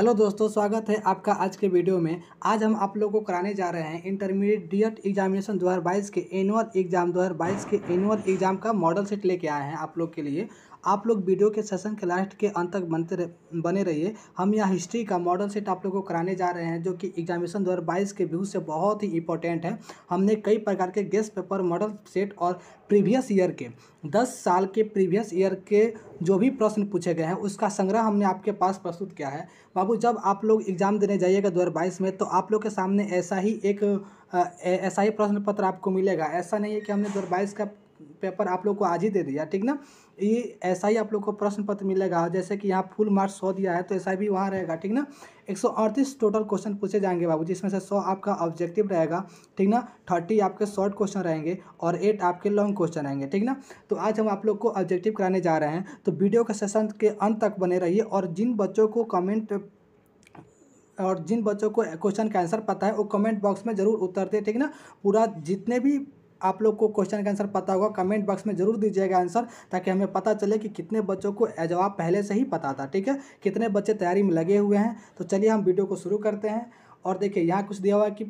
hello दोस्तों स्वागत है आपका आज के वीडियो में आज हम आप लोगों को कराने जा रहे हैं इंटरमीडिएट एग्जामिनेशन 2022 के एनुअल एग्जाम 2022 के एनुअल एग्जाम का मॉडल सेट लेके आए हैं आप लोग के लिए आप लोग वीडियो के सेशन के लास्ट के अंत तक बनते रहे बने रहिए हम यहाँ हिस्ट्री का मॉडल सेट आप लोग को कराने जा रहे हैं जो कि एग्जामिनेशन दो के व्यू से बहुत ही इंपॉर्टेंट है हमने कई प्रकार के गेस्ट पेपर मॉडल सेट और प्रीवियस ईयर के दस साल के प्रीवियस ईयर के जो भी प्रश्न पूछे गए हैं उसका संग्रह हमने आपके पास प्रस्तुत किया है बाबू जब आप लोग एग्ज़ाम देने जाइएगा दो में तो आप लोग के सामने ऐसा ही एक ऐसा ही प्रश्न पत्र आपको मिलेगा ऐसा नहीं है कि हमने दो का पेपर आप लोग को आज ही दे दिया ठीक ना ये ऐसा ही आप लोग को प्रश्न पत्र मिलेगा जैसे कि यहाँ फुल मार्क्स सौ दिया है तो ऐसा भी वहाँ रहेगा ठीक ना एक सौ अड़तीस टोटल क्वेश्चन पूछे जाएंगे बाबू जिसमें से सौ आपका ऑब्जेक्टिव रहेगा ठीक ना थर्टी आपके शॉर्ट क्वेश्चन रहेंगे और एट आपके लॉन्ग क्वेश्चन रहेंगे ठीक ना तो आज हम आप लोग को ऑब्जेक्टिव कराने जा रहे हैं तो वीडियो के सेशन के अंत तक बने रहिए और जिन बच्चों को कमेंट और जिन बच्चों को क्वेश्चन का आंसर पता है वो कमेंट बॉक्स में ज़रूर उतरते ठीक ना पूरा जितने भी आप लोग को क्वेश्चन का आंसर पता होगा कमेंट बॉक्स में जरूर दीजिएगा आंसर ताकि हमें पता चले कि कितने बच्चों को जवाब पहले से ही पता था ठीक है कितने बच्चे तैयारी में लगे हुए हैं तो चलिए हम वीडियो को शुरू करते हैं और देखिए यहाँ कुछ दिया हुआ है कि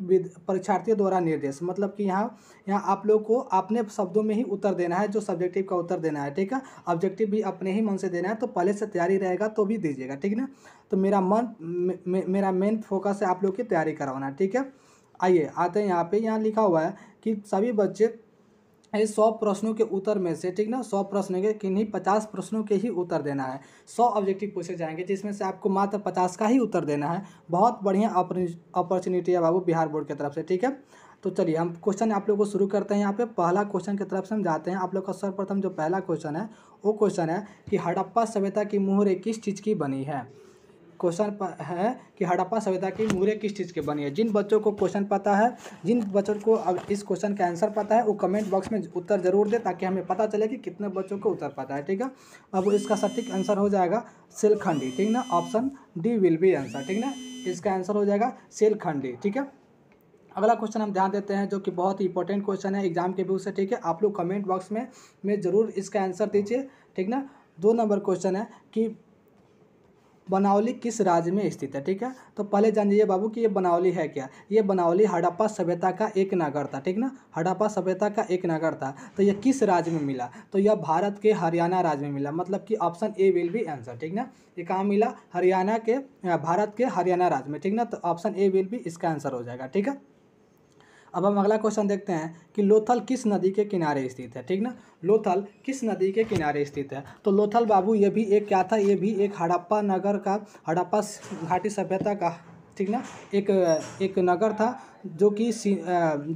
परीक्षार्थियों द्वारा निर्देश मतलब कि यहाँ यहाँ आप लोग को अपने शब्दों में ही उत्तर देना है जो सब्जेक्टिव का उत्तर देना है ठीक है ऑब्जेक्टिव भी अपने ही मन से देना है तो पहले से तैयारी रहेगा तो भी दीजिएगा ठीक ना तो मेरा मन मे, मेरा मेन फोकस है आप लोग की तैयारी करवाना ठीक है आइए आते हैं यहाँ पर यहाँ लिखा हुआ है कि सभी बच्चे इस सौ प्रश्नों के उत्तर में से ठीक ना सौ प्रश्न के किन्हीं पचास प्रश्नों के ही उत्तर देना है सौ ऑब्जेक्टिव पूछे जाएंगे जिसमें से आपको मात्र पचास का ही उत्तर देना है बहुत बढ़िया अपॉर्चुनिटी है बाबू बिहार बोर्ड की तरफ से ठीक है तो चलिए हम क्वेश्चन आप लोग को शुरू करते हैं यहाँ पे पहला क्वेश्चन की तरफ से हम जाते हैं आप लोग का सर्वप्रथम जो पहला क्वेश्चन है वो क्वेश्चन है कि हड़प्पा सभ्यता की मुहर किस चीज़ की बनी है क्वेश्चन है कि हड़प्पा सभ्यता की मूर्य किस चीज़ के बनी है जिन बच्चों को क्वेश्चन पता है जिन बच्चों को अब इस क्वेश्चन का आंसर पता है वो कमेंट बॉक्स में उत्तर जरूर दे ताकि हमें पता चले कि कितने बच्चों को उत्तर पता है ठीक है अब इसका सटीक आंसर हो जाएगा सेलखंडी ठीक ना option D will be answer ठीक ना इसका आंसर हो जाएगा सेलखंडी ठीक है अगला क्वेश्चन हम ध्यान देते हैं जो कि बहुत ही इंपॉर्टेंट क्वेश्चन है एग्जाम के व्यू से ठीक है आप लोग कमेंट बॉक्स में में ज़रूर इसका आंसर दीजिए ठीक ना दो नंबर क्वेश्चन है कि बनावली किस राज्य में स्थित है ठीक है तो पहले जान लीजिए बाबू कि ये बनावली है क्या ये बनावली हड़प्पा सभ्यता का एक नगर था ठीक ना हड़प्पा सभ्यता का एक नगर था तो यह किस राज्य में मिला तो यह भारत के हरियाणा राज्य में मिला मतलब कि option A will be answer ठीक ना ये कहाँ मिला हरियाणा के भारत के हरियाणा राज्य में ठीक ना तो ऑप्शन ए विल भी इसका आंसर हो जाएगा ठीक है अब हम अगला क्वेश्चन देखते हैं कि लोथल किस नदी के किनारे स्थित है ठीक ना लोथल किस नदी के किनारे स्थित है तो लोथल बाबू ये भी एक क्या था ये भी एक हड़प्पा नगर का हड़प्पा घाटी सभ्यता का ठीक ना एक एक नगर था जो कि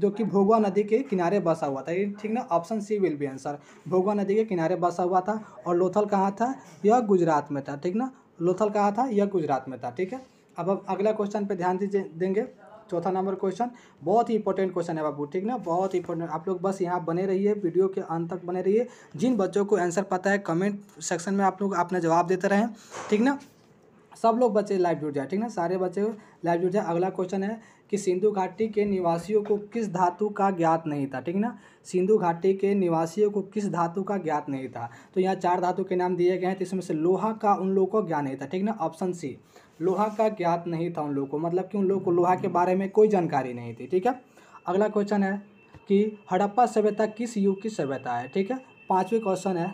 जो कि भोगवा नदी के किनारे बसा हुआ था ये ठीक ना option C will be answer Bhogava नदी के किनारे बसा हुआ था और लोथल कहाँ था यह गुजरात में था ठीक ना लोथल कहाँ था यह गुजरात में था ठीक है अब हम अगला क्वेश्चन पे ध्यान दीजिए देंगे चौथा नंबर क्वेश्चन बहुत ही इंपॉर्टेंट क्वेश्चन है बाबू ठीक ना बहुत इंपॉर्टेंट आप लोग बस यहाँ बने रहिए वीडियो के अंत तक बने रहिए जिन बच्चों को आंसर पता है कमेंट सेक्शन में आप लोग अपना जवाब देते रहें ठीक ना सब लोग बच्चे लाइव जुड़ जाए ठीक ना सारे बच्चे लाइव जुड़ जाए अगला क्वेश्चन है कि सिंधु घाटी के निवासियों को किस धातु का ज्ञात नहीं था ठीक ना सिंधु घाटी के निवासियों को किस धातु का ज्ञात नहीं था तो यहाँ चार धातु के नाम दिए गए हैं तो इसमें से लोहा का उन लोगों को ज्ञान नहीं था ठीक ना ऑप्शन सी लोहा का ज्ञात नहीं था उन लोगों को मतलब कि उन लोगों को लोहा के बारे में कोई जानकारी नहीं थी ठीक है अगला क्वेश्चन है कि हड़प्पा सभ्यता किस युग की सभ्यता है ठीक है पाँचवें क्वेश्चन है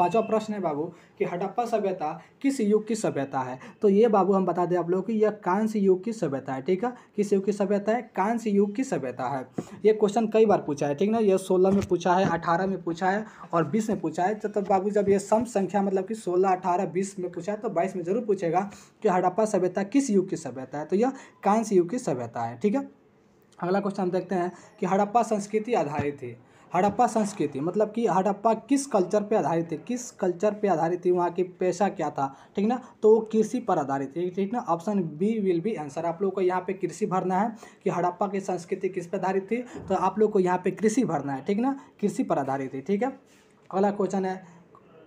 पांचवा प्रश्न है बाबू कि हड़प्पा सभ्यता किस युग की सभ्यता है तो ये बाबू हम बता दें आप लोगों की यह कांस्य युग की सभ्यता है ठीक है किस युग की सभ्यता है कांस्य युग की सभ्यता है ये क्वेश्चन कई बार पूछा है ठीक ना यह सोलह में पूछा है अठारह में पूछा है और बीस में पूछा है तो तब तो बाबू जब ये सम संख्या मतलब कि सोलह अठारह बीस में पूछा है तो बाईस में जरूर पूछेगा कि हड़प्पा सभ्यता किस युग की सभ्यता है तो यह कांस्य युग की सभ्यता है ठीक है अगला क्वेश्चन हम देखते हैं कि हड़प्पा संस्कृति आधारित थी हड़प्पा संस्कृति मतलब कि हड़प्पा किस कल्चर पे आधारित थी किस कल्चर पे आधारित थी वहाँ की पेशा क्या था ठीक ना तो वो कृषि पर आधारित है ठीक ना option B will be answer आप लोगों को यहाँ पे कृषि भरना है कि हड़प्पा की संस्कृति किस पर आधारित थी तो आप लोग को यहाँ पे कृषि भरना है ठीक ना कृषि पर आधारित है ठीक है अगला क्वेश्चन है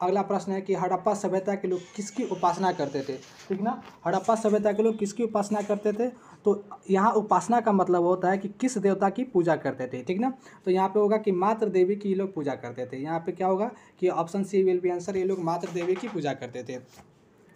अगला प्रश्न है कि हड़प्पा सभ्यता के लोग किसकी उपासना करते थे ठीक ना हड़प्पा सभ्यता के लोग किसकी उपासना करते थे तो यहाँ उपासना का मतलब होता है कि किस देवता की पूजा करते थे ठीक ना तो यहाँ पे होगा कि मातृ देवी की ये लोग पूजा करते थे यहाँ पे क्या होगा कि option C will be answer ये लोग मातृ देवी की पूजा करते थे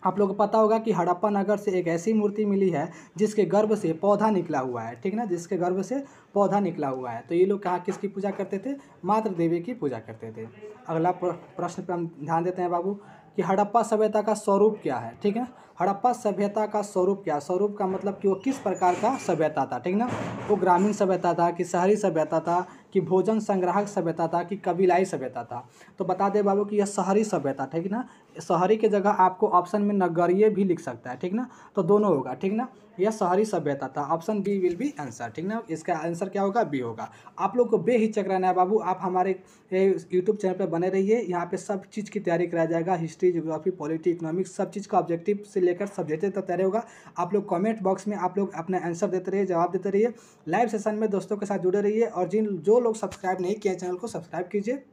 आप लोग को पता होगा कि हड़प्पा नगर से एक ऐसी मूर्ति मिली है जिसके गर्भ से पौधा निकला हुआ है ठीक ना जिसके गर्भ से पौधा निकला हुआ है तो ये लोग कहाँ किसकी पूजा करते थे मातृ देवी की पूजा करते थे अगला प्रश्न पर हम ध्यान देते हैं बाबू कि हड़प्पा सभ्यता का स्वरूप क्या है ठीक है हड़प्पा सभ्यता का स्वरूप क्या स्वरूप का मतलब कि वो किस प्रकार का सभ्यता था ठीक ना वो ग्रामीण सभ्यता था कि शहरी सभ्यता था कि भोजन संग्राहक सभ्यता था कि कबीलाई सभ्यता था तो बता दे बाबू कि यह शहरी सभ्यता ठीक ना शहरी के जगह आपको ऑप्शन में नगरीय भी लिख सकता है ठीक ना तो दोनों होगा ठीक ना यह शहरी सभ्यता था option B will be answer ठीक ना इसका आंसर क्या होगा बी होगा आप लोग को बेहिचक रहना है बाबू आप हमारे यूट्यूब चैनल पर बने रहिए यहाँ पे सब चीज़ की तैयारी कराया जाएगा हिस्ट्री जोग्राफी पॉलिटी इकोनॉमिक्स सब चीज़ का ऑब्जेक्टिव से लेकर सब्जेक्टिव तक तैयारी होगा आप लोग कॉमेंट बॉक्स में आप लोग अपना आंसर देते रहिए जवाब देते रहिए लाइव सेशन में दोस्तों के साथ जुड़े रहिए और जिन जो लोग सब्सक्राइब नहीं किए चैनल को सब्सक्राइब कीजिए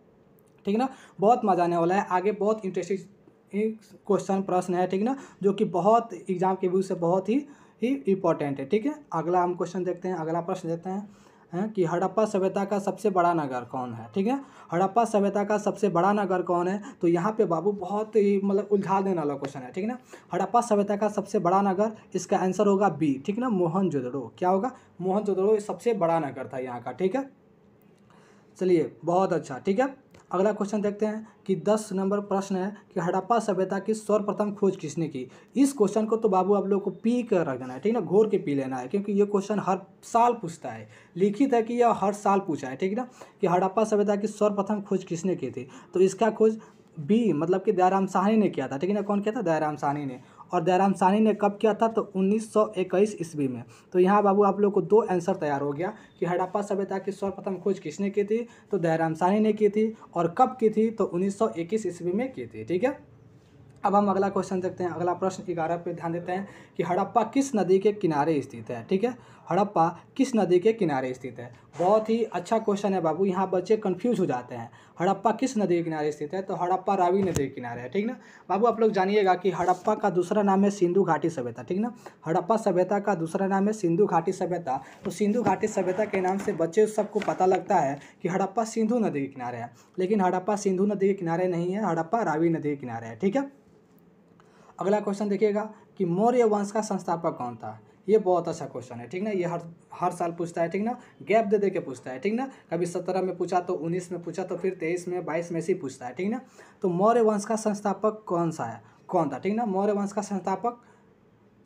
ठीक ना बहुत मजा आने वाला है आगे बहुत इंटरेस्टिंग क्वेश्चन प्रश्न है ठीक ना जो कि बहुत एग्जाम के व्यू से बहुत ही ही इम्पोर्टेंट है ठीक है अगला हम क्वेश्चन देखते हैं अगला प्रश्न देखते हैं है कि हड़प्पा सभ्यता का सबसे बड़ा नगर कौन है ठीक है हड़प्पा सभ्यता का सबसे बड़ा नगर कौन है तो यहाँ पे बाबू बहुत ही मतलब उलझा देने वाला क्वेश्चन है ठीक है ना हड़प्पा सभ्यता का सबसे बड़ा नगर इसका आंसर होगा बी ठीक ना मोहन जोदड़ो क्या होगा मोहन जोदड़ो सबसे बड़ा नगर था यहाँ का ठीक है चलिए बहुत अच्छा ठीक है अगला क्वेश्चन देखते हैं कि दस नंबर प्रश्न है कि हड़प्पा सभ्यता की सर्वप्रथम खोज किसने की इस क्वेश्चन को तो बाबू आप लोग को पी कर रख देना है ठीक ना घोर के पी लेना है क्योंकि ये क्वेश्चन हर साल पूछता है लिखित है कि यह हर साल पूछा है ठीक ना कि हड़प्पा सभ्यता की सर्वप्रथम खोज किसने की थी तो इसका खोज बी मतलब कि दयाराम साहनी ने किया था ठीक है ना कौन किया था दयाराम साहनी ने और दयाराम सानी ने कब किया था तो 1921 ईस्वी में तो यहाँ बाबू आप लोग को दो आंसर तैयार हो गया कि हड़प्पा सभ्यता की सर्वप्रथम खोज किसने की थी तो दयाराम सानी ने की थी और कब की थी तो 1921 ईस्वी में की थी ठीक है अब हम अगला क्वेश्चन देखते हैं अगला प्रश्न ग्यारह पे ध्यान देते हैं कि हड़प्पा किस नदी के किनारे स्थित है ठीक है हड़प्पा किस नदी के किनारे स्थित है बहुत ही अच्छा क्वेश्चन है बाबू यहाँ बच्चे कन्फ्यूज हो जाते हैं हड़प्पा किस नदी के किनारे स्थित है तो हड़प्पा रावी नदी के किनारे है ठीक ना बाबू आप लोग जानिएगा कि हड़प्पा का दूसरा नाम है सिंधु घाटी सभ्यता ठीक ना हड़प्पा सभ्यता का दूसरा नाम है सिंधु घाटी सभ्यता तो सिंधु घाटी सभ्यता के नाम से बच्चे सबको पता लगता है कि हड़प्पा सिंधु नदी के किनारे है लेकिन हड़प्पा सिंधु नदी के किनारे नहीं है हड़प्पा रावी नदी के किनारे है ठीक है अगला क्वेश्चन देखिएगा कि मौर्य वंश का संस्थापक कौन था ये बहुत अच्छा क्वेश्चन है ठीक ना ये हर हर साल पूछता है ठीक ना गैप दे दे के पूछता है ठीक ना कभी सत्रह में पूछा तो उन्नीस में पूछा तो फिर तेईस में बाईस में से पूछता है ठीक ना तो मौर्य वंश का संस्थापक कौन सा है कौन था ठीक ना मौर्य वंश का संस्थापक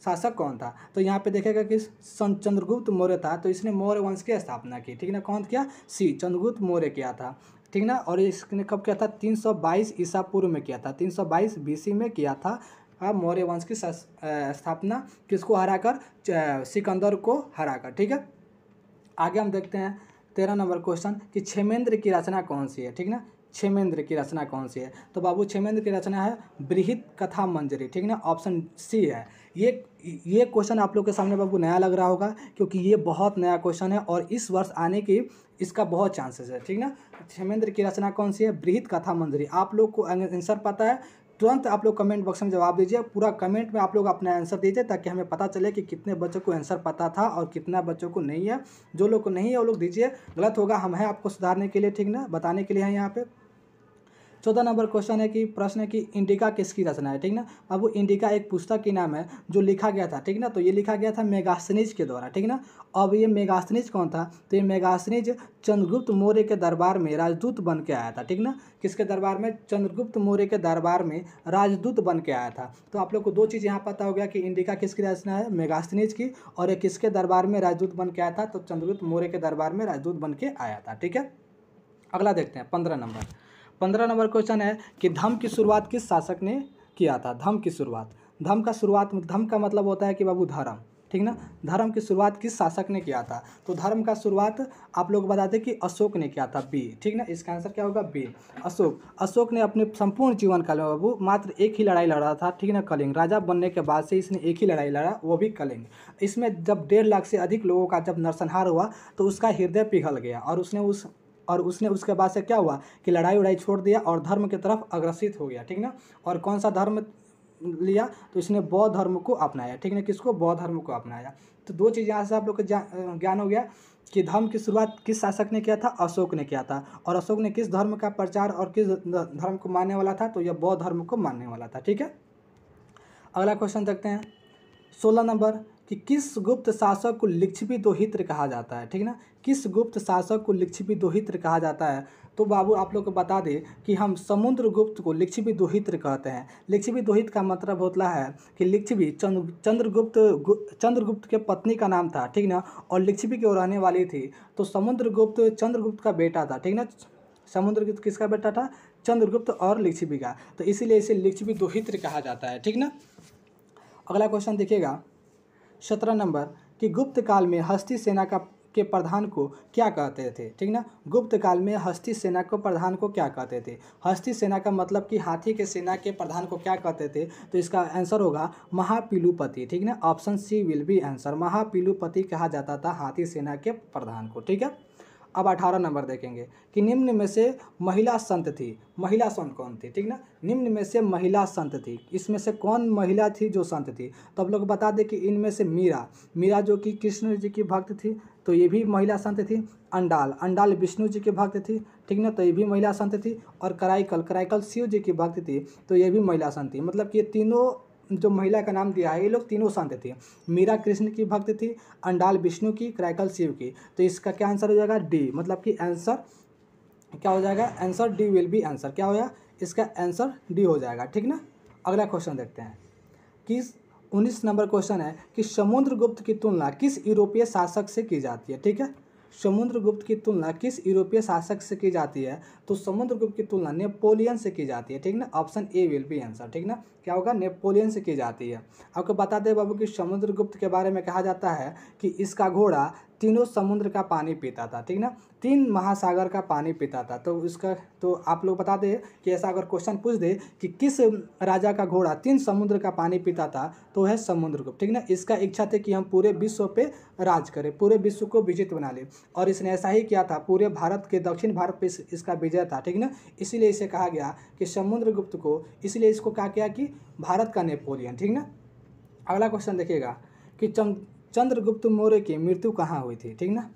शासक कौन था तो यहाँ पे देखेगा कि चंद्रगुप्त मौर्य था तो इसने मौर्य वंश की स्थापना की ठीक ना कौन किया सी चंद्रगुप्त मौर्य किया था ठीक ना और इसने कब किया था 322 ईसा पूर्व में किया था 322 बीसी में किया था अब हाँ, मौर्य वंश की स्थापना किसको हराकर सिकंदर को हराकर ठीक है आगे हम देखते हैं तेरह नंबर क्वेश्चन कि छेमेंद्र की रचना कौन सी है ठीक ना छेमेंद्र की रचना कौन सी है तो बाबू छेमेंद्र की रचना है बृहित कथा मंजरी ठीक ना ऑप्शन सी है ये ये क्वेश्चन आप लोग के सामने बाबू नया लग रहा होगा क्योंकि ये बहुत नया क्वेश्चन है और इस वर्ष आने की इसका बहुत चांसेस है ठीक ना छेमेंद्र की रचना कौन सी है बृहित कथा मंजरी आप लोग को आंसर पता है तुरंत आप लोग कमेंट बॉक्स में जवाब दीजिए पूरा कमेंट में आप लोग अपना आंसर दीजिए ताकि हमें पता चले कि कितने बच्चों को आंसर पता था और कितना बच्चों को नहीं है जो लोग को नहीं है वो लोग दीजिए गलत होगा हम हैं आपको सुधारने के लिए ठीक ना बताने के लिए हैं यहाँ पर चौदह नंबर क्वेश्चन है कि प्रश्न है कि इंडिका किसकी रचना है ठीक ना अब वो इंडिका एक पुस्तक की नाम है जो लिखा गया था ठीक ना तो ये लिखा गया था मेगास्नीज के द्वारा ठीक ना अब ये मेगास्नीज कौन था तो ये मेगास्नीज चंद्रगुप्त मौर्य के दरबार में राजदूत बन के आया था ठीक ना किसके दरबार में चंद्रगुप्त मौर्य के दरबार में राजदूत बन के आया था तो आप लोग को दो चीज़ यहाँ पता हो गया कि इंडिका किसकी रचना है मेगास्नीज की और ये किसके दरबार में राजदूत बन के आया था तो चंद्रगुप्त मौर्य के दरबार में राजदूत बन के आया था ठीक है अगला देखते हैं पंद्रह नंबर पंद्रह नंबर क्वेश्चन है कि धम की शुरुआत किस शासक ने किया था धम की शुरुआत धम का शुरुआत धम का मतलब होता है कि बाबू धर्म ठीक ना धर्म की शुरुआत किस शासक ने किया था तो धर्म का शुरुआत आप लोग बता दें कि अशोक ने किया था बी ठीक ना इसका आंसर क्या होगा बी अशोक अशोक ने अपने संपूर्ण जीवन काल में बाबू मात्र एक ही लड़ाई लड़ा था ठीक ना कलिंग राजा बनने के बाद से इसने एक ही लड़ाई लड़ा वो भी कलिंग इसमें जब डेढ़ लाख से अधिक लोगों का जब नरसंहार हुआ तो उसका हृदय पिघल गया और उसने उस और उसने उसके बाद से क्या हुआ कि लड़ाई उड़ाई छोड़ दिया और धर्म की तरफ अग्रसित हो गया ठीक ना और कौन सा धर्म लिया तो इसने बौद्ध धर्म को अपनाया ठीक ना किसको बौद्ध धर्म को अपनाया तो दो चीज़ यहाँ से आप लोग को ज्ञान हो गया कि धर्म की शुरुआत किस शासक ने किया था अशोक ने किया था और अशोक ने किस धर्म का प्रचार और किस धर्म को मानने वाला था तो यह बौद्ध धर्म को मानने वाला था ठीक है अगला क्वेश्चन देखते हैं सोलह नंबर कि किस गुप्त शासक को लिच्छवी दोहित्र कहा जाता है ठीक ना किस गुप्त शासक को लिच्छवी दोहित्र कहा जाता है तो बाबू आप लोग को बता दें कि हम समुद्र गुप्त को लिच्छवी दोहित्र कहते हैं लिच्छवी दोहित का मतलब होता है कि लिच्छवी चंद्रगुप्त चंद्रगुप्त के पत्नी का नाम था ठीक ना और लिच्छवी की रहने वाली थी तो समुद्रगुप्त चंद्रगुप्त का बेटा था ठीक ना समुद्रगुप्त किसका बेटा था चंद्रगुप्त और लिच्छवी का तो इसीलिए इसे लिच्छवी दोहित्र कहा जाता है ठीक ना अगला क्वेश्चन देखिएगा सत्रह नंबर कि गुप्त काल में हस्ती सेना का के प्रधान को क्या कहते थे ठीक ना गुप्त काल में हस्ती सेना को प्रधान को क्या कहते थे हस्ती सेना का मतलब कि हाथी के सेना के प्रधान को क्या कहते थे तो इसका आंसर होगा महापिलुपति ठीक ना option C will be answer महापिलुपति कहा जाता था हाथी सेना के प्रधान को ठीक है अब अठारह नंबर देखेंगे कि निम्न में से महिला संत थी महिला संत कौन थी ठीक ना निम्न में से महिला संत थी इसमें से कौन महिला थी जो संत थी तो आप लोग बता दें कि इनमें से मीरा मीरा जो कि कृष्ण जी की भक्त थी तो ये भी महिला संत थी अंडाल अंडाल विष्णु जी की भक्त थी ठीक ना तो ये भी महिला संत थी और कराइकल कराइकल शिव जी की भक्त थी तो ये भी महिला संत थी मतलब कि ये तीनों जो महिला का नाम दिया है ये लोग तीनों शांत थे मीरा कृष्ण की भक्त थी अंडाल विष्णु की क्रैकल शिव की तो इसका क्या आंसर हो जाएगा डी मतलब कि आंसर क्या हो जाएगा answer D will be answer क्या हो गया इसका आंसर डी हो जाएगा ठीक ना अगला क्वेश्चन देखते हैं कि उन्नीस नंबर क्वेश्चन है कि समुद्रगुप्त गुप्त की तुलना किस यूरोपीय शासक से की जाती है ठीक है समुद्रगुप्त की तुलना किस यूरोपीय शासक से की जाती है तो समुद्रगुप्त की तुलना नेपोलियन से की जाती है ठीक ना option A will be answer ठीक ना क्या होगा नेपोलियन से की जाती है आपको बता दें बाबू कि समुद्रगुप्त के बारे में कहा जाता है कि इसका घोड़ा तीनों समुद्र का पानी पीता था ठीक ना तीन महासागर का पानी पीता था तो उसका तो आप लोग बता दें कि ऐसा अगर क्वेश्चन पूछ दे कि किस राजा का घोड़ा तीन समुद्र का पानी पीता था तो है समुद्रगुप्त ठीक ना इसका इच्छा थी कि हम पूरे विश्व पे राज करें पूरे विश्व को विजित बना लें और इसने ऐसा ही किया था पूरे भारत के दक्षिण भारत पर इस, इसका विजय था ठीक ना इसीलिए इसे कहा गया कि समुद्र को इसलिए इसको कहा गया कि भारत का नेपोलियन ठीक ना अगला क्वेश्चन देखिएगा कि चंद चंद्रगुप्त मौर्य की मृत्यु कहाँ हुई थी ठीक ना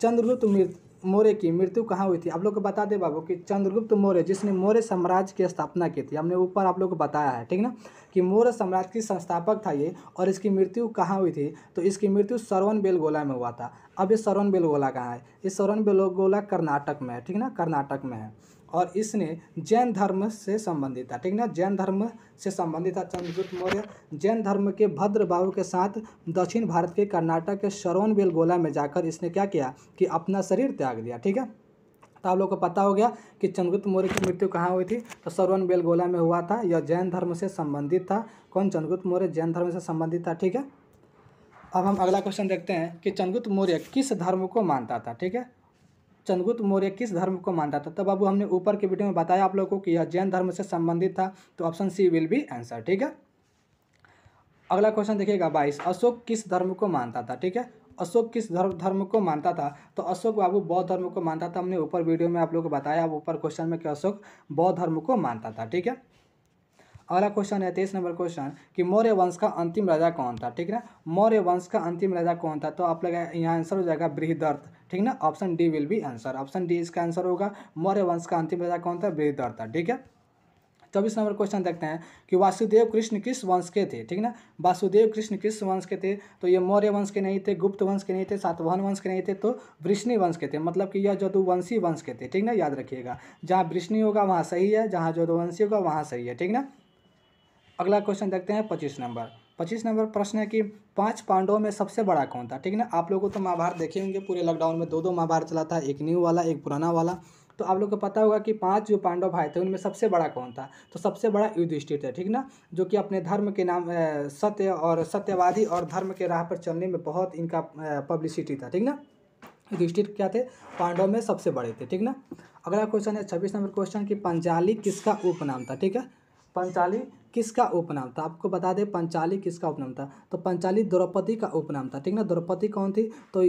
चंद्रगुप्त मौर्य की मृत्यु कहाँ हुई थी आप लोग को बता दे बाबू कि चंद्रगुप्त मौर्य जिसने मौर्य साम्राज्य की स्थापना की थी हमने ऊपर आप लोग को बताया है ठीक ना कि मौर्य साम्राज्य की संस्थापक था ये और इसकी मृत्यु कहाँ हुई थी तो इसकी मृत्यु सरवन बेलगोला में हुआ था अब ये सरवन बेलगोला कहाँ है ये सरवन बेलगोला कर्नाटक में है ठीक ना कर्नाटक में है और इसने जैन धर्म से संबंधित था ठीक ना जैन धर्म से संबंधित था चंद्रगुप्त मौर्य जैन धर्म के भद्र बाबू के साथ दक्षिण भारत के कर्नाटक के शरोन बेलगोला में जाकर इसने क्या किया कि अपना शरीर त्याग दिया ठीक है तो आप लोग को पता हो गया कि चंद्रगुप्त मौर्य की मृत्यु कहाँ हुई थी तो सरवन बेलगोला में हुआ था यह जैन धर्म से संबंधित था कौन चंद्रगुप्त मौर्य जैन धर्म से संबंधित था ठीक है अब हम अगला क्वेश्चन देखते हैं कि चंद्रगुप्त मौर्य किस धर्म को मानता था ठीक है चंद्रगुप्त मौर्य किस धर्म को मानता था तब बाबू हमने ऊपर के वीडियो में बताया आप लोगों को कि यह जैन धर्म से संबंधित था तो option C will be answer ठीक है अगला क्वेश्चन देखिएगा बाईस अशोक किस धर्म को मानता था ठीक है अशोक किस धर्म धर्म को मानता था तो अशोक बाबू बौद्ध धर्म को मानता था हमने ऊपर वीडियो में आप लोगों को बताया अब ऊपर क्वेश्चन में कि अशोक बौद्ध धर्म को मानता था ठीक है अगला क्वेश्चन है तेईस नंबर क्वेश्चन कि मौर्य वंश का अंतिम राजा कौन था ठीक है मौर्य वंश का अंतिम राजा कौन था तो आप लोग यहाँ आंसर हो जाएगा बृहदर्थ ठीक ना option D will be answer option D इसका आंसर होगा मौर्य वंश का अंतिम राजा कौन था वृद्धर था ठीक है चौबीस नंबर क्वेश्चन देखते हैं कि वासुदेव कृष्ण किस वंश के थे ठीक ना वासुदेव कृष्ण किस वंश के थे तो ये मौर्य वंश के नहीं थे गुप्त वंश के नहीं थे सातवाहन वंश के नहीं थे तो वृष्णि वंश के थे मतलब कि यह जदुवंशी वंश के थे ठीक ना याद रखिएगा जहाँ वृष्णि होगा वहाँ सही है जहाँ जदुवंशी होगा वहाँ सही है ठीक ना अगला क्वेश्चन देखते हैं पच्चीस नंबर पच्चीस नंबर प्रश्न है कि पांच पांडवों में सबसे बड़ा कौन था ठीक है ना आप लोगों को तो महाभारत देखे होंगे पूरे लॉकडाउन में दो दो महाभारत चला था एक न्यू वाला एक पुराना वाला तो आप लोग को पता होगा कि पांच जो पांडव भाई थे उनमें सबसे बड़ा कौन था तो सबसे बड़ा युद्धिष्ठिर थे ठीक ना जो कि अपने धर्म के नाम सत्य और सत्यवादी और धर्म के राह पर चलने में बहुत इनका पब्लिसिटी था ठीक ना युधिष्ठिर क्या थे पांडव में सबसे बड़े थे ठीक ना अगला क्वेश्चन है छब्बीस नंबर क्वेश्चन कि पंजाली किसका उपनाम था ठीक है पंचाली किसका उपनाम था आपको बता दें पंचाली किसका उपनाम था तो पंचाली द्रौपदी का उपनाम था ठीक ना द्रौपदी कौन थी तो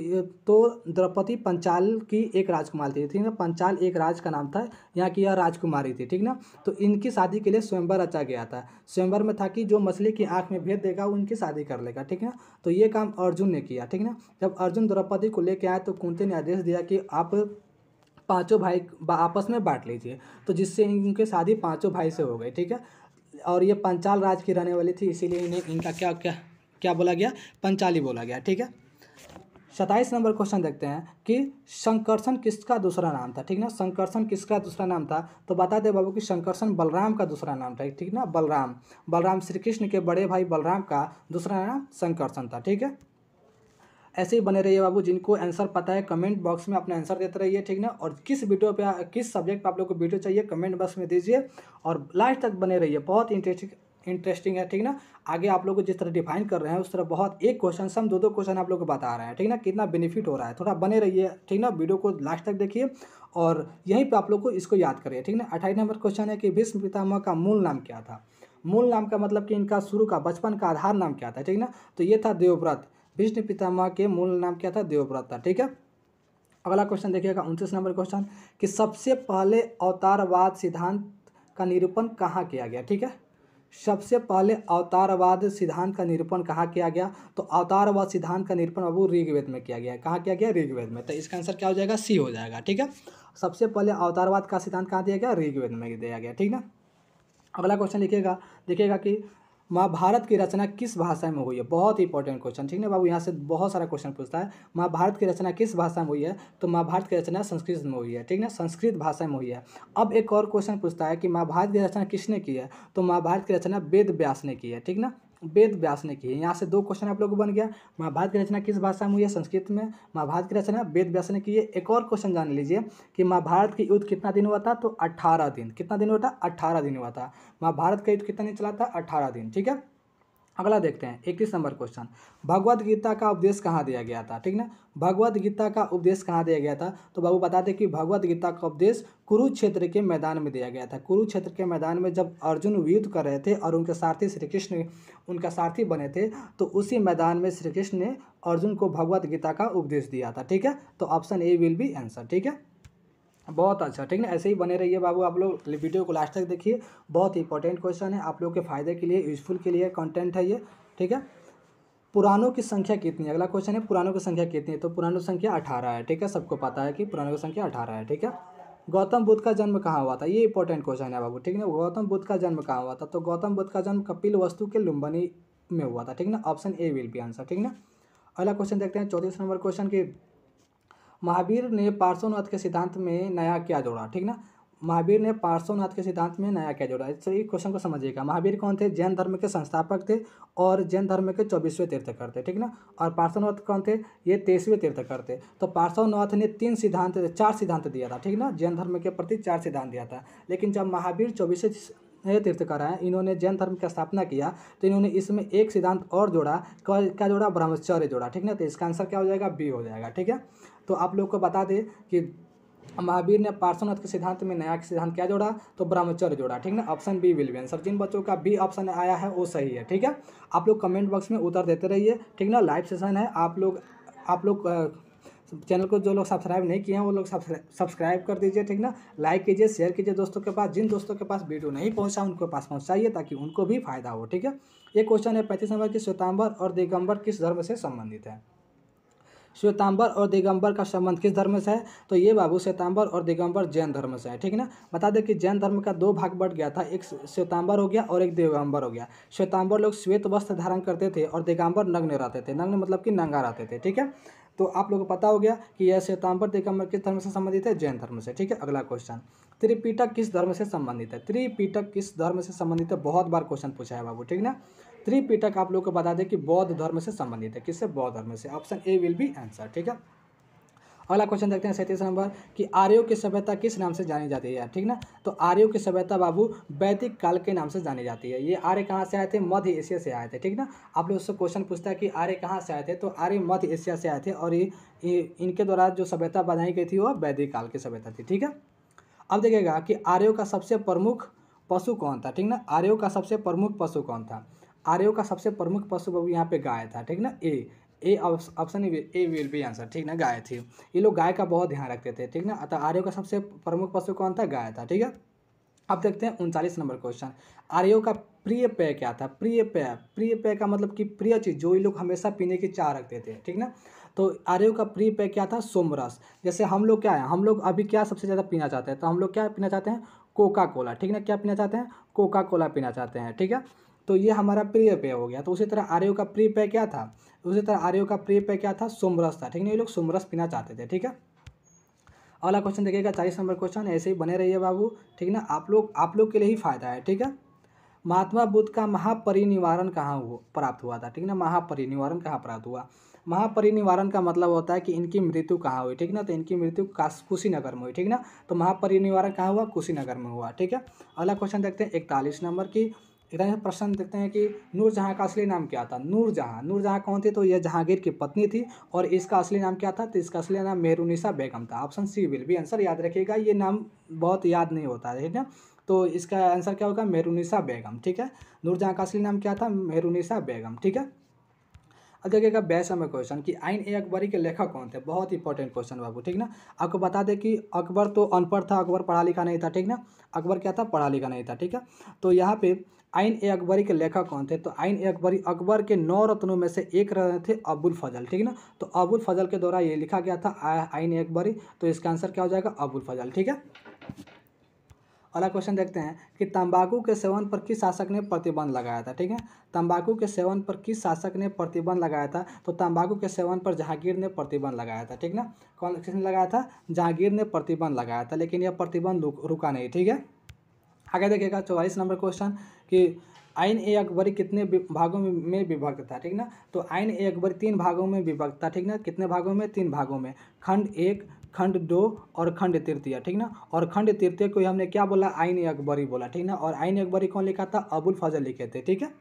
तो द्रौपदी पंचाल की एक राजकुमारी थी ठीक ना पंचाल एक राज का नाम था यहाँ की यह राजकुमारी थी ठीक ना तो इनकी शादी के लिए स्वयंवर रचा गया था स्वयंवर में था कि जो मछली की आँख में भेद देगा वो शादी कर लेगा ठीक ना तो ये काम अर्जुन ने किया ठीक ना जब अर्जुन द्रौपदी को लेके आए तो कुंती ने आदेश दिया कि आप पाँचों भाई आपस में बांट लीजिए तो जिससे इनके शादी पाँचों भाई से हो गई ठीक है और ये पंचाल राज की रहने वाली थी इसीलिए इन्हें इनका क्या क्या क्या बोला गया पंचाली बोला गया ठीक है सताईस नंबर क्वेश्चन देखते हैं कि शंकरसन किसका दूसरा नाम था ठीक ना शंकरसन किसका दूसरा नाम था तो बता दे बाबू कि शंकरसन बलराम का दूसरा नाम था ठीक ना बलराम बलराम श्री कृष्ण के बड़े भाई बलराम का दूसरा नाम शंकरसन था ठीक है ऐसे ही बने रहिए बाबू जिनको आंसर पता है कमेंट बॉक्स में अपना आंसर देते रहिए ठीक ना और किस वीडियो पे किस सब्जेक्ट पे आप लोग को वीडियो चाहिए कमेंट बॉक्स में दीजिए और लास्ट तक बने रहिए बहुत इंटरेस्टिंग इंटरेस्टिंग है ठीक ना आगे आप लोग जिस तरह डिफाइन कर रहे हैं उस तरह बहुत एक क्वेश्चन से हम दो दो क्वेश्चन आप लोग को बता रहे हैं ठीक ना कितना बेनिफिट हो रहा है थोड़ा बने रहिए ठीक ना वीडियो को लास्ट तक देखिए और यहीं पर आप लोग को इसको याद करिए ठीक ना अट्ठाईस नंबर क्वेश्चन है कि भीष्म पितामह का मूल नाम क्या था मूल नाम का मतलब कि इनका शुरू का बचपन का आधार नाम क्या था ठीक ना तो ये था देवव्रत भीष्म पितामह के मूल नाम क्या था देवव्रत था ठीक है अगला क्वेश्चन देखिएगा उनतीस नंबर क्वेश्चन कि सबसे पहले अवतारवाद सिद्धांत का निरूपण कहाँ किया गया ठीक है सबसे पहले अवतारवाद सिद्धांत का निरूपण कहाँ किया गया तो अवतारवाद सिद्धांत का निरूपण बाबू ऋग्वेद में किया गया कहाँ किया गया ऋग्वेद में तो इसका आंसर क्या हो जाएगा सी हो जाएगा ठीक है सबसे पहले अवतारवाद का सिद्धांत कहाँ दिया गया ऋग्वेद में दिया गया ठीक ना अगला क्वेश्चन लिखिएगा देखिएगा कि महाभारत की रचना किस भाषा में हुई है बहुत ही इंपॉर्टेंट क्वेश्चन ठीक है बाबू यहाँ से बहुत सारा क्वेश्चन पूछता है महाभारत की रचना किस भाषा में हुई है तो महाभारत की रचना संस्कृत में हुई है ठीक है संस्कृत भाषा में हुई है अब एक और क्वेश्चन पूछता है कि महाभारत की रचना किसने की है तो महाभारत की रचना वेद व्यास ने की है ठीक ना वेद व्यास ने की है यहाँ से दो क्वेश्चन आप लोगों को बन गया महाभारत की रचना किस भाषा में हुई है संस्कृत में महाभारत की रचना वेद व्यास ने की है एक और क्वेश्चन जान लीजिए कि महाभारत की युद्ध कितना दिन हुआ था तो अट्ठारह दिन कितना दिन हुआ था अट्ठारह दिन हुआ था महाभारत का युद्ध कितना दिन चला था अट्ठारह दिन ठीक है अगला देखते हैं इक्कीस नंबर क्वेश्चन भगवद गीता का उपदेश कहाँ दिया गया था ठीक ना भगवद गीता का उपदेश कहाँ दिया गया था तो बाबू बताते कि भगवद गीता का उपदेश कुरुक्षेत्र के मैदान में दिया गया था कुरुक्षेत्र के मैदान में जब अर्जुन युद्ध कर रहे थे और उनके सारथी श्री कृष्ण उनका सारथी बने थे तो उसी मैदान में श्री कृष्ण ने अर्जुन को भगवद गीता का उपदेश दिया था ठीक है तो option A will be answer ठीक है बहुत अच्छा ठीक है ऐसे ही बने रहिए बाबू आप लोग वीडियो को लास्ट तक देखिए बहुत इंपॉर्टेंट क्वेश्चन है आप लोग के फायदे के लिए यूजफुल के लिए कंटेंट है ये ठीक है पुरानों की संख्या कितनी है अगला क्वेश्चन है पुरानों की संख्या कितनी है तो पुरानों संख्या अठारह है ठीक है सबको पता है कि पुरानों की संख्या अठारह है ठीक है गौतम बुद्ध का जन्म कहाँ हुआ था ये इंपॉर्टेंट क्वेश्चन है बाबू ठीक है गौतम बुद्ध का जन्म कहाँ हुआ था तो गौतम बुद्ध का जन्म कपिल वस्तु के लुम्बनी में हुआ था ठीक ना option A will be answer ठीक ना अगला क्वेश्चन देखते हैं चौंतीस नंबर क्वेश्चन की महावीर ने पार्श्वनाथ के सिद्धांत में नया क्या जोड़ा ठीक ना महावीर ने पार्श्वनाथ के सिद्धांत में नया क्या जोड़ा इससे एक क्वेश्चन को समझिएगा महावीर कौन थे जैन धर्म के संस्थापक थे और जैन धर्म के चौबीसवें तीर्थकर थे ठीक ना और पार्श्वनाथ कौन थे ये तेईसवें तीर्थकर थे तो पार्श्वनाथ ने तीन सिद्धांत चार सिद्धांत दिया था ठीक ना जैन धर्म के प्रति चार सिद्धांत दिया था लेकिन जब महावीर चौबीसवें ये तीर्थकर हैं इन्होंने जैन धर्म की स्थापना किया तो इन्होंने इसमें एक सिद्धांत और जोड़ा क्या जोड़ा ब्रह्मचर्य जोड़ा ठीक ना तो इसका आंसर क्या हो जाएगा बी हो जाएगा ठीक है तो आप लोग को बता दें कि महावीर ने पार्श्वनाथ के सिद्धांत में नया सिद्धांत क्या जोड़ा तो ब्रह्मचर्य जोड़ा ठीक ना option B will be answer जिन बच्चों का बी ऑप्शन आया है वो सही है ठीक है आप लोग कमेंट बॉक्स में उतर देते रहिए ठीक ना लाइव सेशन है आप लोग आप लोग चैनल को जो लोग सब्सक्राइब नहीं किए हैं वो लोग सब्सक्राइब कर दीजिए ठीक ना लाइक कीजिए शेयर कीजिए दोस्तों के पास जिन दोस्तों के पास वीडियो नहीं पहुंचा उनके पास पहुंचाइए ताकि उनको भी फायदा हो ठीक है ये क्वेश्चन है पैंतीस नंबर की श्वेतांबर और दिगंबर किस धर्म से संबंधित है श्वेतांबर और दिगंबर का संबंध किस धर्म से है तो ये बाबू श्वेतांबर और दिगंबर जैन धर्म से है ठीक है ना बता दें कि जैन धर्म का दो भाग बढ़ गया था एक श्वेतांबर हो गया और एक दिगंबर हो गया श्वेतांबर लोग श्वेत वस्त्र धारण करते थे और दिगंबर नग्न रहते थे नग्न मतलब कि नंगा रहते थे ठीक है तो आप लोगों को पता हो गया कि यह श्वेतांबर दिगंबर किस धर्म से संबंधित है जैन धर्म से ठीक है अगला क्वेश्चन त्रिपीटक किस धर्म से संबंधित है त्रिपीटक किस धर्म से संबंधित है बहुत बार क्वेश्चन पूछा है बाबू ठीक ना त्रिपीटक आप लोग को बता दें कि बौद्ध धर्म से संबंधित है किससे बौद्ध धर्म से option A will be answer ठीक है अगला क्वेश्चन देखते हैं सैंतीस नंबर कि आर्यो की सभ्यता किस नाम से जानी जाती है ठीक ना तो आर्यो की सभ्यता बाबू वैदिक काल के नाम से जानी जाती है ये आर्य कहाँ से आए थे मध्य एशिया से आए थे ठीक ना आप लोग उससे क्वेश्चन पूछता है कि आर्य कहाँ से आए थे तो आर्य मध्य एशिया से आए थे और ये इनके द्वारा जो सभ्यता बनाई गई थी वो वैदिक काल की सभ्यता थी ठीक है अब देखिएगा कि आर्यो का सबसे प्रमुख पशु कौन था ठीक ना आर्यो का सबसे प्रमुख पशु कौन था आर्यो का सबसे प्रमुख पशु बाबू यहाँ पे गाय था ठीक ना ए ए option A will be answer ठीक ना गाय थी ये लोग गाय का बहुत ध्यान रखते थे ठीक ना अतः आर्यो का सबसे प्रमुख पशु कौन था गाय था ठीक है अब देखते हैं उनचालीस नंबर क्वेश्चन आर्यो का प्रिय पेय क्या था प्रिय पेय प्रिय पेय का मतलब कि प्रिय चीज़ जो ये लोग हमेशा पीने की चाह रखते थे ठीक ना तो आर्यो का प्रिय पेय क्या था सोमरस जैसे हम लोग क्या है हम लोग अभी क्या सबसे ज़्यादा पीना चाहते हैं तो हम लोग क्या पीना चाहते हैं कोका कोला ठीक ना क्या पीना चाहते हैं कोका कोला पीना चाहते हैं ठीक है तो ये हमारा प्रिय पेय हो गया तो उसी तरह आर्यो का प्रिय पेय क्या था उसी तरह आर्यो का प्रिय पेय क्या था सोमरस था ठीक है ये लोग सोमरस पीना चाहते थे ठीक है अगला क्वेश्चन देखिएगा चालीस नंबर क्वेश्चन ऐसे ही बने रहिए बाबू ठीक ना आप लोग आप लोग के लिए ही फायदा है ठीक है महात्मा बुद्ध का महापरिनिवारण कहाँ हो प्राप्त हुआ था ठीक ना महापरिनिवारण कहाँ प्राप्त हुआ महापरिनिवारण का मतलब होता है कि इनकी मृत्यु कहाँ हुई ठीक ना तो इनकी मृत्यु कुशीनगर में हुई ठीक ना तो महापरिनिवारण कहाँ हुआ कुशीनगर में हुआ ठीक है अगला क्वेश्चन देखते हैं इकतालीस नंबर की इधर प्रश्न देखते हैं कि नूरजहाँ का असली नाम क्या था नूरजहाँ नूरजहाँ कौन थी तो यह जहांगीर की पत्नी थी और इसका असली नाम क्या था तो इसका असली नाम मेहरुनिसा बेगम था option C will be answer याद रखिएगा ये नाम बहुत याद नहीं होता है ना तो इसका आंसर क्या होगा मेहरुनिसा बेगम ठीक है नूरजहाँ का असली नाम क्या था मेहरुनिसा बेगम ठीक है अब देखिएगा बैसम में क्वेश्चन कि आइन ए अकबरी के लेखक कौन थे बहुत इंपॉर्टेंट क्वेश्चन बाबू ठीक ना आपको बता दें कि अकबर तो अनपढ़ था अकबर पढ़ा लिखा नहीं था ठीक ना अकबर क्या था पढ़ा लिखा नहीं था ठीक है तो यहाँ पे आइन ए अकबरी के लेखक कौन थे तो आइन ए अकबरी अकबर के नौ रत्नों में से एक रत्न थे अबुल फजल ठीक है ना तो अबुल फजल के द्वारा ये लिखा गया था आइन ए अकबरी तो इसका आंसर क्या हो जाएगा अबुल फजल ठीक है अगला क्वेश्चन देखते हैं कि तंबाकू के सेवन पर किस शासक ने प्रतिबंध लगाया था ठीक है तंबाकू के सेवन पर किस शासक ने प्रतिबंध लगाया था तो तंबाकू के सेवन पर जहांगीर ने प्रतिबंध लगाया था ठीक ना कौन किसने लगाया था जहांगीर ने प्रतिबंध लगाया था लेकिन यह प्रतिबंध रुका नहीं ठीक है आगे देखिएगा चौवालीस नंबर क्वेश्चन कि आयन ए अकबरी कितने भागों में विभक्त था ठीक ना तो आइन ए अकबरी तीन भागों में विभक्त था ठीक ना कितने भागों में तीन भागों में खंड एक खंड दो और खंड तृतीय ठीक ना और खंड तृतीय को हमने क्या बोला आयन ए अकबरी बोला ठीक ना और आयन अकबरी कौन लिखा था अबुल फजल लिखे थे ठीक है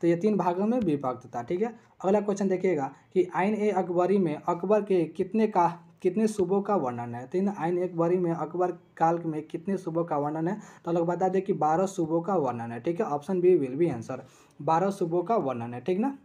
तो ये तीन भागों में विभक्त था ठीक है अगला क्वेश्चन देखिएगा कि आयन ए अकबरी में अकबर के कितने का कितने सूबों का वर्णन है तीन तो आइन एक बारी में अकबर काल में कितने सुबह का वर्णन है तो लोग बता दें कि बारह सुबह का वर्णन है ठीक है option B will be answer बारह सुबह का वर्णन है ठीक ना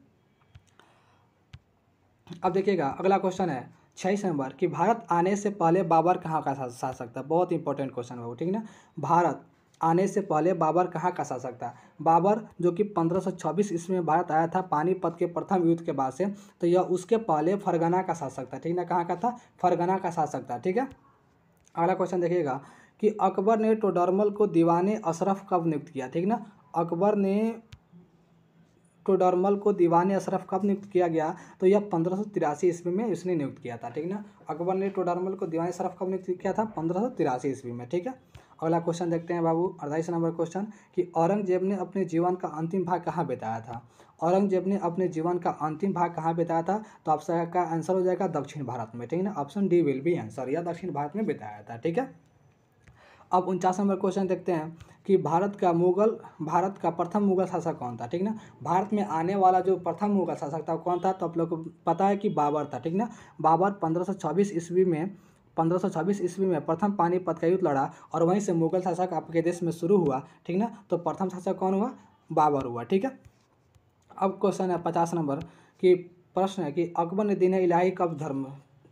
अब देखिएगा अगला क्वेश्चन है छह नंबर कि भारत आने से पहले बाबर कहाँ का शासक था बहुत इंपॉर्टेंट क्वेश्चन है वो ठीक ना भारत आने से पहले बाबर कहाँ का शासक था बाबर जो कि 1526 ईस्वी में भारत आया था पानीपत के प्रथम युद्ध के बाद से तो यह उसके पहले फरगना का शासक था ठीक ना कहाँ का था फरगना का शासक था ठीक है अगला क्वेश्चन देखिएगा कि अकबर ने टोडरमल को दीवाने अशरफ कब नियुक्त किया ठीक ना अकबर ने टोडरमल को दीवान अशरफ कब नियुक्त किया गया तो यह पंद्रह सौ तिरासी ईस्वी में उसने नियुक्त किया था ठीक ना अकबर ने टोडरमल को दीवान अशरफ कब नियुक्त किया था पंद्रह सौ तिरासी ईस्वी में ठीक है अगला क्वेश्चन देखते हैं बाबू अड़तालीस नंबर क्वेश्चन कि औरंगजेब ने अपने जीवन का अंतिम भाग कहाँ बिताया था औरंगजेब ने अपने जीवन का अंतिम भाग कहाँ बिताया था तो आपसे का आंसर हो जाएगा दक्षिण भारत में ठीक है ना option D will be answer या दक्षिण भारत में बिताया था ठीक है अब उनचास नंबर क्वेश्चन देखते हैं कि भारत का मुगल भारत का प्रथम मुगल शासक कौन था ठीक ना भारत में आने वाला जो प्रथम मुगल शासक था कौन था तो आप लोग को पता है कि बाबर था ठीक ना बाबर पंद्रह ईस्वी में पंद्रह ईस्वी में प्रथम पानीपत का युद्ध लड़ा और वहीं से मुगल शासक आपके देश में शुरू हुआ ठीक ना तो प्रथम शासक कौन हुआ बाबर हुआ ठीक है अब क्वेश्चन है पचास नंबर कि प्रश्न है कि अकबर ने दिन इलाही कब धर्म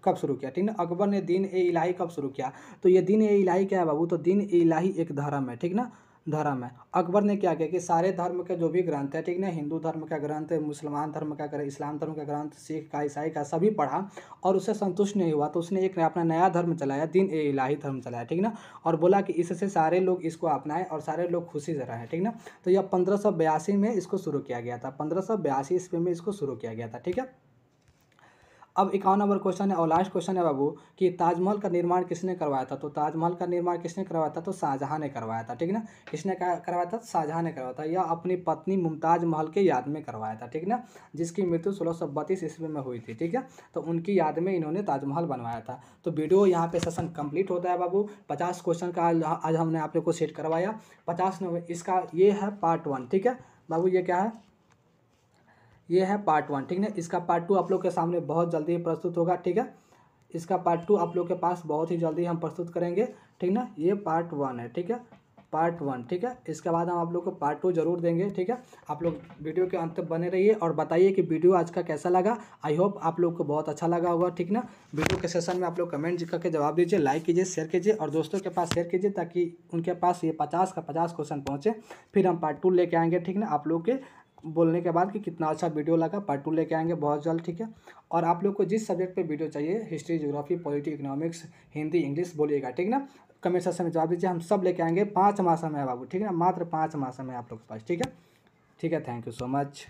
कब शुरू किया ठीक ना अकबर ने दीन ए इलाही कब शुरू किया तो ये दीन ए इलाही क्या है बाबू तो दीन ए इलाही एक धर्म है ठीक ना धर्म है अकबर ने क्या किया कि सारे धर्म के जो भी ग्रंथ है ठीक है हिंदू धर्म का ग्रंथ मुसलमान धर्म का ग्रंथ इस्लाम धर्म का ग्रंथ सिख का ईसाई का सभी पढ़ा और उसे संतुष्ट नहीं हुआ तो उसने एक अपना नया धर्म चलाया दिन ए इलाही धर्म चलाया ठीक ना और बोला कि इससे सारे लोग इसको अपनाएं और सारे लोग खुशी से रहें ठीक ना तो यह पंद्रह में इसको शुरू किया गया था पंद्रह सौ ईस्वी में इसको शुरू किया गया था ठीक है अब इक्यावन नंबर क्वेश्चन है और लास्ट क्वेश्चन है बाबू कि ताजमहल का निर्माण किसने करवाया था तो ताजमहल का निर्माण किसने करवाया था तो शाहजहाँ ने करवाया था ठीक ना किसने करवाया था शाहजहाँ ने करवाया था यह अपनी पत्नी मुमताज महल के याद में करवाया था ठीक ना जिसकी मृत्यु सोलह सौ बत्तीस ईस्वी में हुई थी ठीक है तो उनकी याद में इन्होंने ताजमहल बनवाया था तो वीडियो यहाँ पे सेशन कंप्लीट होता है बाबू पचास क्वेश्चन का आज हमने आप लोग को सेट करवाया पचास इसका ये है पार्ट वन ठीक है बाबू ये क्या है ये है पार्ट वन ठीक है इसका पार्ट टू आप लोग के सामने बहुत जल्दी प्रस्तुत होगा ठीक है इसका पार्ट टू आप लोग के पास बहुत ही जल्दी हम प्रस्तुत करेंगे ठीक ना ये पार्ट वन है ठीक है पार्ट वन ठीक है इसके बाद हम आप लोग को पार्ट टू जरूर देंगे ठीक है आप लोग वीडियो के अंत तक बने रहिए और बताइए कि वीडियो आज का कैसा लगा आई होप आप लोग को बहुत अच्छा लगा होगा ठीक ना वीडियो के सेशन में आप लोग कमेंट करके जवाब दीजिए लाइक कीजिए शेयर कीजिए और दोस्तों के पास शेयर कीजिए ताकि उनके पास ये पचास का पचास क्वेश्चन पहुँचे फिर हम पार्ट टू लेके आएंगे ठीक ना आप लोग के बोलने के बाद कि कितना अच्छा वीडियो लगा पार्ट टू लेके आएंगे बहुत जल्द ठीक है और आप लोग को जिस सब्जेक्ट पे वीडियो चाहिए history geography polity economics Hindi English बोलिएगा ठीक ना कमेंट सेक्शन में जवाब दीजिए हम सब लेके आएंगे पाँच मास में है बाबू ठीक है ना मात्र पाँच मास में आप लोग के पास ठीक है ठीक है थैंक यू सो मच